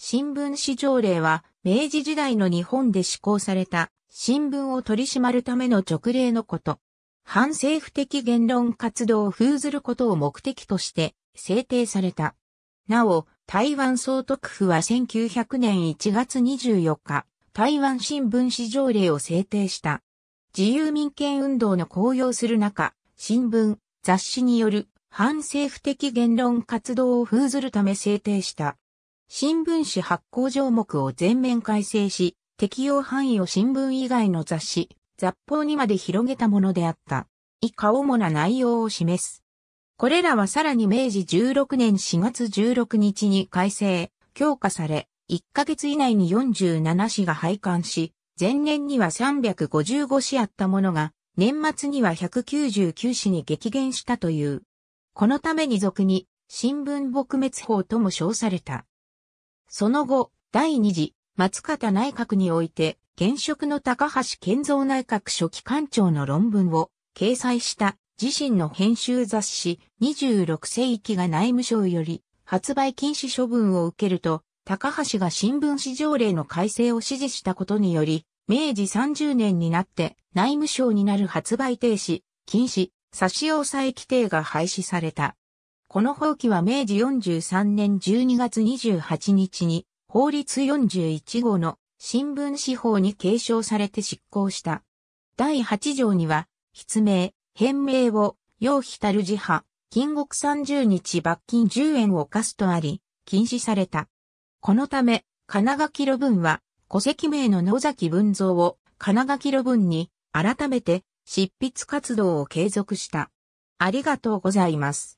新聞紙条例は、明治時代の日本で施行された、新聞を取り締まるための直令のこと。反政府的言論活動を封ずることを目的として制定された。なお、台湾総督府は1900年1月24日、台湾新聞紙条例を制定した。自由民権運動の公用する中、新聞、雑誌による反政府的言論活動を封ずるため制定した新聞紙発行条目を全面改正し、適用範囲を新聞以外の雑誌、雑報にまで広げたものであった。以下主な内容を示す。これらはさらに明治16年4月16日に改正、強化され、1ヶ月以内に47市が廃刊し、前年には355市あったものが、年末には199市に激減したという。このために俗に、新聞撲滅法とも称された。その後、第二次、松方内閣において、現職の高橋健造内閣初期官庁の論文を掲載した自身の編集雑誌26世紀が内務省より発売禁止処分を受けると、高橋が新聞市条例の改正を指示したことにより、明治30年になって内務省になる発売停止、禁止、差し押さえ規定が廃止された。この法規は明治43年12月28日に法律41号の新聞司法に継承されて執行した。第8条には、筆名、変名を、要非たる自派、禁国30日罰金10円を課すとあり、禁止された。このため、金垣路文は、戸籍名の野崎文蔵を金垣路文に、改めて、執筆活動を継続した。ありがとうございます。